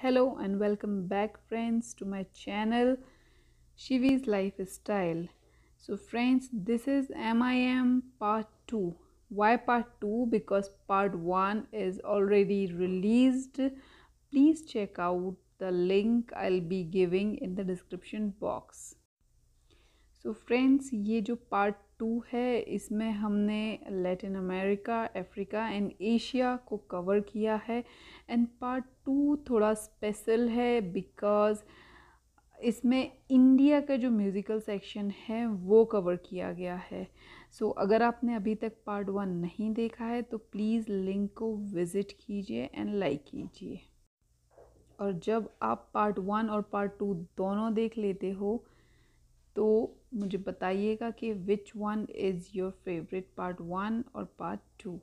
hello and welcome back friends to my channel shivi's lifestyle so friends this is mim part 2 why part 2 because part 1 is already released please check out the link i'll be giving in the description box so friends ye jo part two है इसमें हमने Latin America Africa and Asia को cover किया है and part two थोड़ा special है because इसमें India का जो म्यूज़िकल सेक्शन है वो कवर किया गया है सो so, अगर आपने अभी तक पार्ट वन नहीं देखा है तो प्लीज़ लिंक को विज़िट कीजिए एंड लाइक कीजिए और जब आप पार्ट वन और पार्ट टू दोनों देख लेते हो तो मुझे बताइएगा कि which one is your favourite part one और पार्ट टू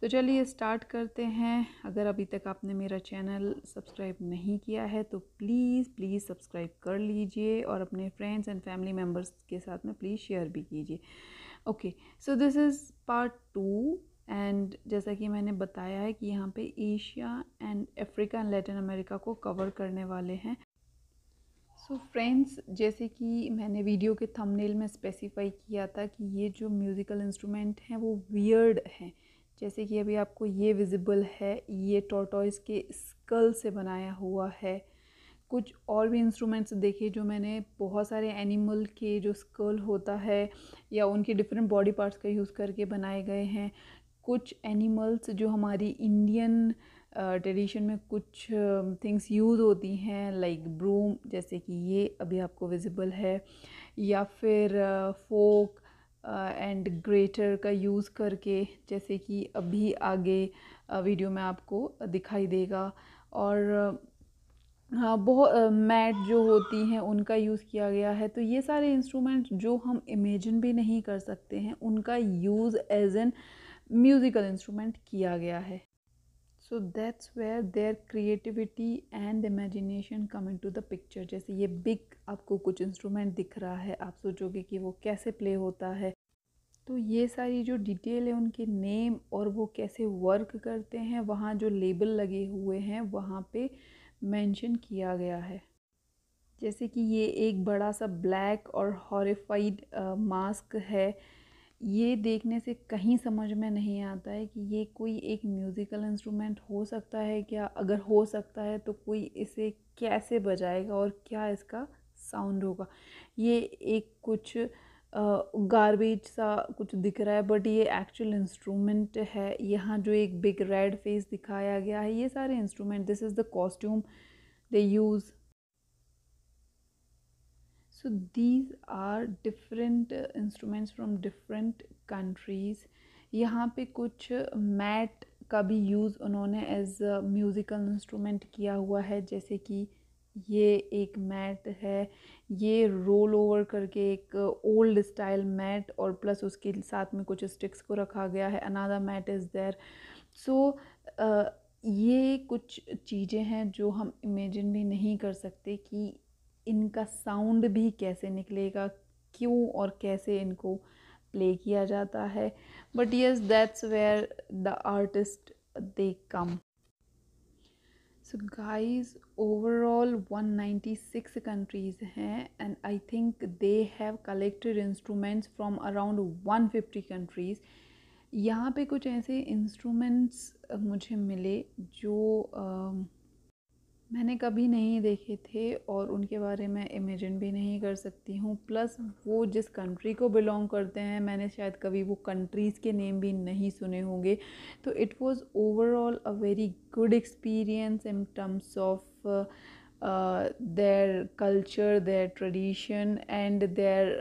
तो चलिए स्टार्ट करते हैं अगर अभी तक आपने मेरा चैनल सब्सक्राइब नहीं किया है तो प्लीज़ प्लीज़ सब्सक्राइब कर लीजिए और अपने फ्रेंड्स एंड फैमिली मेम्बर्स के साथ में प्लीज़ शेयर भी कीजिए okay so this is part two and जैसा कि मैंने बताया है कि यहाँ पे Asia and Africa and Latin America को कवर करने वाले हैं सो so फ्रेंड्स जैसे कि मैंने वीडियो के थंबनेल में स्पेसिफाई किया था कि ये जो म्यूज़िकल इंस्ट्रूमेंट हैं वो वियर्ड हैं जैसे कि अभी आपको ये विजिबल है ये टोटॉइस के स्कल से बनाया हुआ है कुछ और भी इंस्ट्रूमेंट्स देखे जो मैंने बहुत सारे एनिमल के जो स्कल होता है या उनके डिफरेंट बॉडी पार्ट्स का यूज़ करके बनाए गए हैं कुछ एनिमल्स जो हमारी इंडियन ट्रेडिशन में कुछ थिंग्स यूज़ होती हैं लाइक ब्रूम जैसे कि ये अभी आपको विजिबल है या फिर फोक एंड ग्रेटर का यूज़ करके जैसे कि अभी आगे वीडियो में आपको दिखाई देगा और हाँ बहुत मैट जो होती हैं उनका यूज़ किया गया है तो ये सारे इंस्ट्रूमेंट जो हम इमेजिन भी नहीं कर सकते हैं उनका use as an musical instrument किया गया है so that's where their creativity and imagination come into the picture जैसे ये बिग आपको कुछ इंस्ट्रूमेंट दिख रहा है आप सोचोगे कि वो कैसे प्ले होता है तो ये सारी जो डिटेल है उनके नेम और वो कैसे वर्क करते हैं वहाँ जो लेबल लगे हुए हैं वहाँ पे मेंशन किया गया है जैसे कि ये एक बड़ा सा ब्लैक और हॉरिफाइड मास्क है ये देखने से कहीं समझ में नहीं आता है कि ये कोई एक म्यूज़िकल इंस्ट्रूमेंट हो सकता है क्या अगर हो सकता है तो कोई इसे कैसे बजाएगा और क्या इसका साउंड होगा ये एक कुछ गारबेज सा कुछ दिख रहा है बट ये एक्चुअल इंस्ट्रूमेंट है यहाँ जो एक बिग रेड फेस दिखाया गया है ये सारे instrument this is the costume they use so these are different uh, instruments from different countries यहाँ पे कुछ मैट का भी यूज़ उन्होंने एज म्यूज़िकल इंस्ट्रूमेंट किया हुआ है जैसे कि ये एक मैट है ये रोल ओवर करके एक ओल्ड स्टाइल मैट और प्लस उसके साथ में कुछ स्टिक्स को रखा गया है another mat is there so ये कुछ चीज़ें हैं जो हम इमेजिन भी नहीं कर सकते कि इनका साउंड भी कैसे निकलेगा क्यों और कैसे इनको प्ले किया जाता है but yes that's where the artist they come so guys overall 196 countries हैं and I think they have collected instruments from around 150 countries यहाँ पे कुछ ऐसे इंस्ट्रूमेंट्स मुझे मिले जो uh, मैंने कभी नहीं देखे थे और उनके बारे में इमेजिन भी नहीं कर सकती हूँ प्लस वो जिस कंट्री को बिलोंग करते हैं मैंने शायद कभी वो कंट्रीज़ के नेम भी नहीं सुने होंगे तो it was overall a very good experience in terms of their culture their tradition and their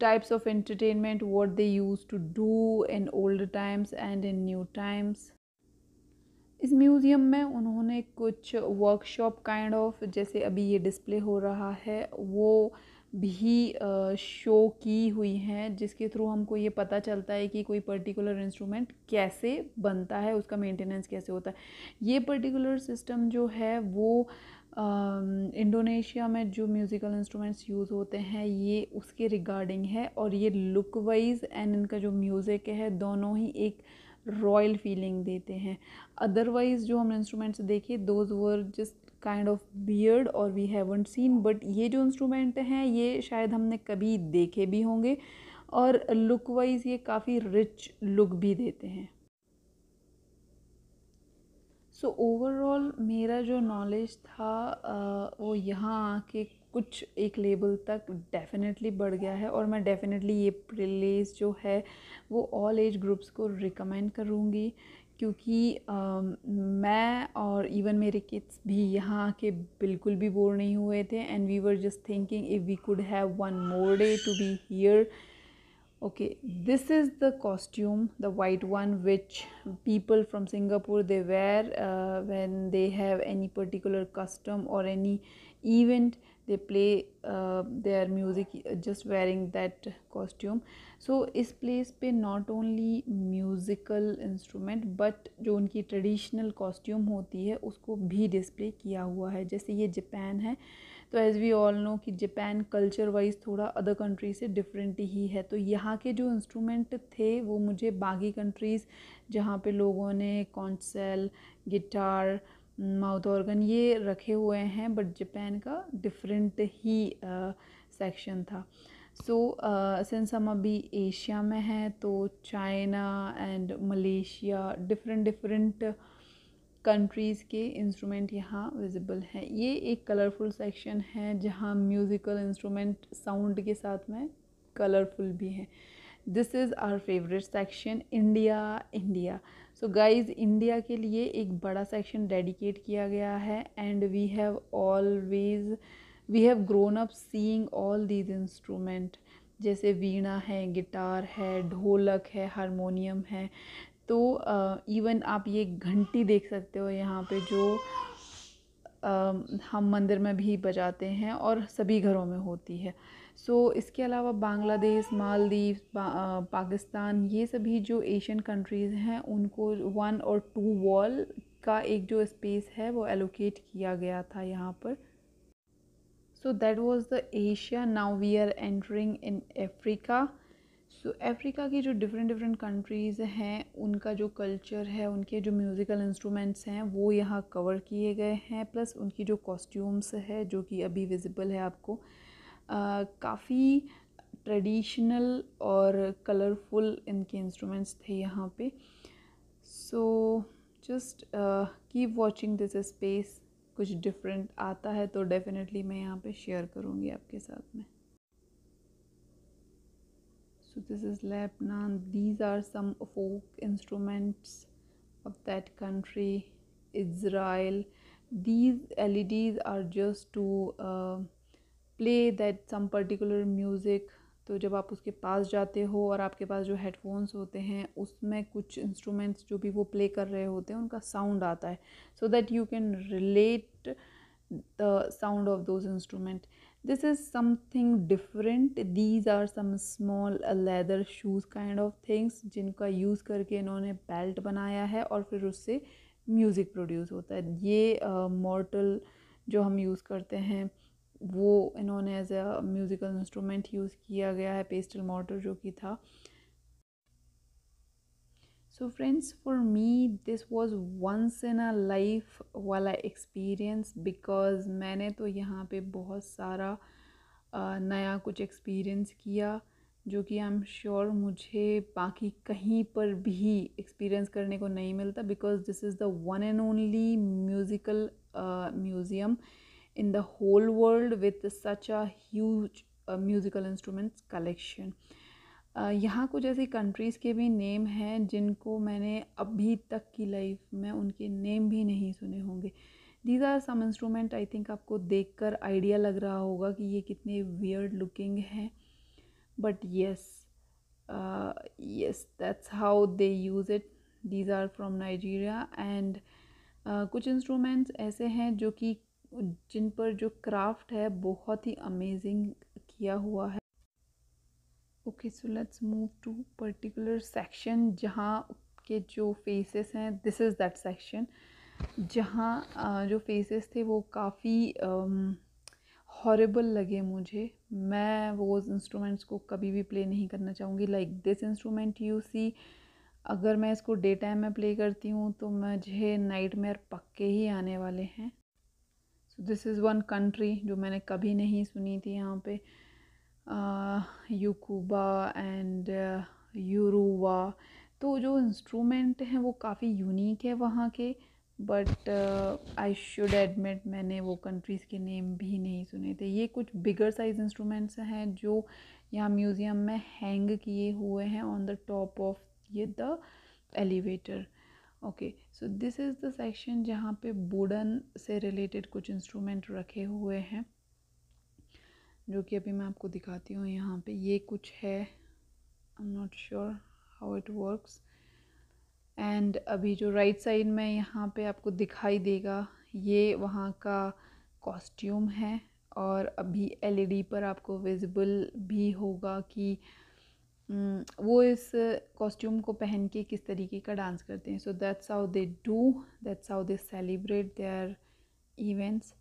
types of entertainment what they use to do in old times and in new times इस museum में उन्होंने कुछ workshop kind of जैसे अभी ये display हो रहा है वो भी शो की हुई हैं जिसके थ्रू हमको ये पता चलता है कि कोई पर्टिकुलर इंस्ट्रूमेंट कैसे बनता है उसका मेंटेनेंस कैसे होता है ये पर्टिकुलर सिस्टम जो है वो इंडोनेशिया में जो म्यूज़िकल इंस्ट्रूमेंट्स यूज़ होते हैं ये उसके रिगार्डिंग है और ये लुक वाइज एंड इनका जो म्यूज़िक है दोनों ही एक रॉयल फीलिंग देते हैं अदरवाइज़ जो हम इंस्ट्रूमेंट्स देखे those were just kind of weird और वी हैव सीन बट ये जो इंस्ट्रूमेंट हैं ये शायद हमने कभी देखे भी होंगे और लुक वाइज ये काफ़ी रिच लुक भी देते हैं सो so, ओवरऑल मेरा जो नॉलेज था वो यहाँ आके कुछ एक लेवल तक डेफिनेटली बढ़ गया है और मैं डेफिनेटली ये प्लेस जो है वो ऑल एज ग्रुप्स को रिकमेंड करूँगी क्योंकि आ, मैं और इवन मेरे किड्स भी यहाँ आके बिल्कुल भी बोर नहीं हुए थे and we were just thinking if we could have one more day to be here okay this is the costume the white one which people from Singapore they were uh, they have any particular custom और any event they play uh, their music just wearing that costume so इस place पे not only musical instrument but जो उनकी traditional costume होती है उसको भी display किया हुआ है जैसे ये Japan है तो एज़ वी ऑल नो कि जापान कल्चर वाइज थोड़ा अदर कंट्री से डिफरेंट ही है तो यहाँ के जो इंस्ट्रूमेंट थे वो मुझे बाकी कंट्रीज़ जहाँ पे लोगों ने कॉन्सेल गिटार माउथ ऑर्गन ये रखे हुए हैं बट जापान का डिफरेंट ही सेक्शन था सो सेंस हम अभी एशिया में हैं तो China and Malaysia different different countries के इंस्ट्रूमेंट यहाँ विजिबल हैं ये एक कलरफुल सेक्शन है जहाँ म्यूज़िकल इंस्ट्रूमेंट साउंड के साथ में कलरफुल भी हैं this is our favourite section India India so guys India के लिए एक बड़ा सेक्शन डेडिकेट किया गया है and we have always we have grown up seeing all these instrument जैसे वीणा है गिटार है ढोलक है हारमोनियम है तो इवन uh, आप ये घंटी देख सकते हो यहाँ पे जो uh, हम मंदिर में भी बजाते हैं और सभी घरों में होती है सो so, इसके अलावा बांग्लादेश मालदीव पा, पाकिस्तान ये सभी जो एशियन कंट्रीज़ हैं उनको वन और टू वॉल का एक जो स्पेस है वो एलोकेट किया गया था यहाँ पर so that was the Asia now we are entering in Africa so Africa की जो डिफरेंट डिफरेंट कंट्रीज़ हैं उनका जो कल्चर है उनके जो म्यूज़िकल इंस्ट्रूमेंट्स हैं वो यहाँ कवर किए गए हैं प्लस उनकी जो कॉस्ट्यूम्स है जो कि अभी विजिबल है आपको काफ़ी ट्रेडिशनल और कलरफुल इनके इंस्ट्रूमेंट्स थे यहाँ पे so just keep watching this space कुछ डिफरेंट आता है तो डेफिनेटली मैं यहाँ पे शेयर करूँगी आपके साथ में so this is Lebanon these are some folk instruments of that country Israel these all are just to play that some particular music तो जब आप उसके पास जाते हो और आपके पास जो हेडफोन्स होते हैं उसमें कुछ इंस्ट्रूमेंट्स जो भी वो प्ले कर रहे होते हैं उनका साउंड आता है so that you can relate the sound of those instrument this is something different these are some small leather shoes kind of things जिनका यूज़ करके इन्होंने बेल्ट बनाया है और फिर उससे म्यूज़िक प्रोड्यूस होता है ये मॉर्टल uh, जो हम यूज़ करते हैं वो इन्होंने as a musical instrument use किया गया है पेस्टल मॉडर जो कि था so friends for me this was once in a life वाला एक्सपीरियंस बिकॉज मैंने तो यहाँ पे बहुत सारा नया कुछ एक्सपीरियंस किया जो कि आई एम श्योर मुझे बाकी कहीं पर भी एक्सपीरियंस करने को नहीं मिलता because this is the one and only musical museum in the whole world with such a huge instruments uh, collection uh, यहाँ कुछ ऐसी कंट्रीज़ के भी नेम हैं जिनको मैंने अभी तक की लाइफ में उनके नेम भी नहीं सुने होंगे these are some instrument I think आपको देख कर आइडिया लग रहा होगा कि ये कितने वियर्ड लुकिंग हैं but yes yes that's how they use it these are from Nigeria and कुछ इंस्ट्रूमेंट्स ऐसे हैं जो कि जिन पर जो क्राफ्ट है बहुत ही अमेजिंग किया हुआ है okay so let's move to particular section जहाँ के जो फेसेस हैं दिस इज़ दैट सेक्शन जहाँ जो फेसेस थे वो काफ़ी हॉरेबल लगे मुझे मैं वो इंस्ट्रूमेंट्स को कभी भी प्ले नहीं करना चाहूँगी like this instrument you see अगर मैं इसको डे टाइम में प्ले करती हूँ तो मुझे नाइट मेयर पक्के ही आने वाले हैं दिस इज़ वन कंट्री जो मैंने कभी नहीं सुनी थी यहाँ पे यूकूबा एंड यूरोवा तो जो इंस्ट्रूमेंट हैं वो काफ़ी यूनिक है वहाँ के बट आई शुड एडमिट मैंने वो कंट्रीज़ के नेम भी नहीं सुने थे ये कुछ बिगर साइज इंस्ट्रूमेंट्स हैं जो यहाँ म्यूज़ियम में हैंग किए हुए हैं ऑन द टॉप ऑफ ये the elevator okay so this is the section जहाँ पे बुडन से रिलेटेड कुछ इंस्ट्रूमेंट रखे हुए हैं जो कि अभी मैं आपको दिखाती हूँ यहाँ पे ये कुछ है I am not sure how it works and अभी जो राइट right साइड में यहाँ पे आपको दिखाई देगा ये वहाँ का कॉस्ट्यूम है और अभी एलईडी e पर आपको विजिबल भी होगा कि हम्म, वो इस कॉस्ट्यूम को पहन के किस तरीके का डांस करते हैं so that's how they do that's how they celebrate their events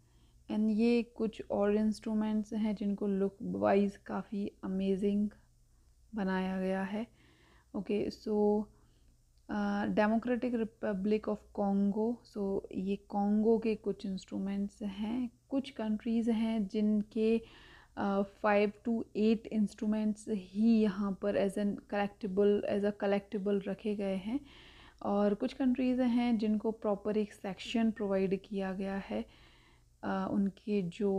and ये कुछ और इंस्ट्रूमेंट्स हैं जिनको लुक वाइज काफ़ी अमेजिंग बनाया गया है okay so Democratic Republic of Congo so ये कॉन्गो के कुछ इंस्ट्रूमेंट्स हैं कुछ कंट्रीज़ हैं जिनके uh, five to eight instruments ही यहाँ पर as an collectable as a collectable रखे गए हैं और कुछ कंट्रीज़ हैं जिनको प्रॉपर एक सेक्शन प्रोवाइड किया गया है uh, उनके जो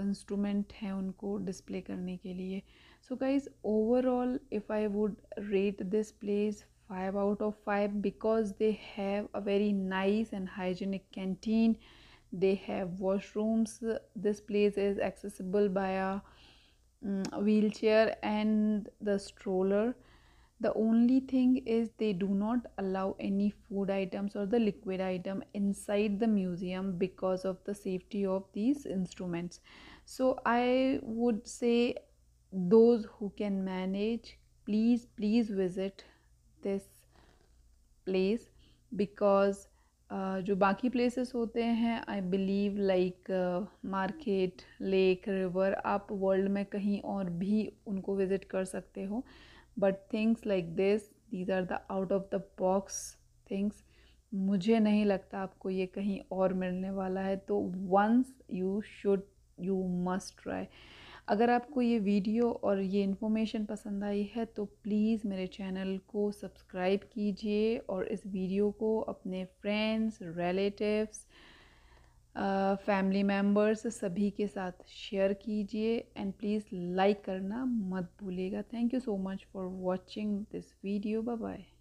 इंस्ट्रूमेंट uh, हैं उनको डिस्प्ले करने के लिए so guys overall if I would rate this place five out of five because they have a very nice and hygienic canteen they have washrooms this place is accessible by a um, wheelchair and the stroller the only thing is they do not allow any food items or the liquid item inside the museum because of the safety of these instruments so i would say those who can manage please please visit this place because जो बाकी places होते हैं I believe like market lake river आप world में कहीं और भी उनको विज़िट कर सकते हो but things like this these are the out of the box things मुझे नहीं लगता आपको ये कहीं और मिलने वाला है तो once you should you must try अगर आपको ये वीडियो और ये इन्फॉर्मेशन पसंद आई है तो प्लीज़ मेरे चैनल को सब्सक्राइब कीजिए और इस वीडियो को अपने फ्रेंड्स रिलेटिव्स फैमिली मेम्बर्स सभी के साथ शेयर कीजिए एंड प्लीज़ लाइक करना मत भूलिएगा thank you so much for watching this video bye bye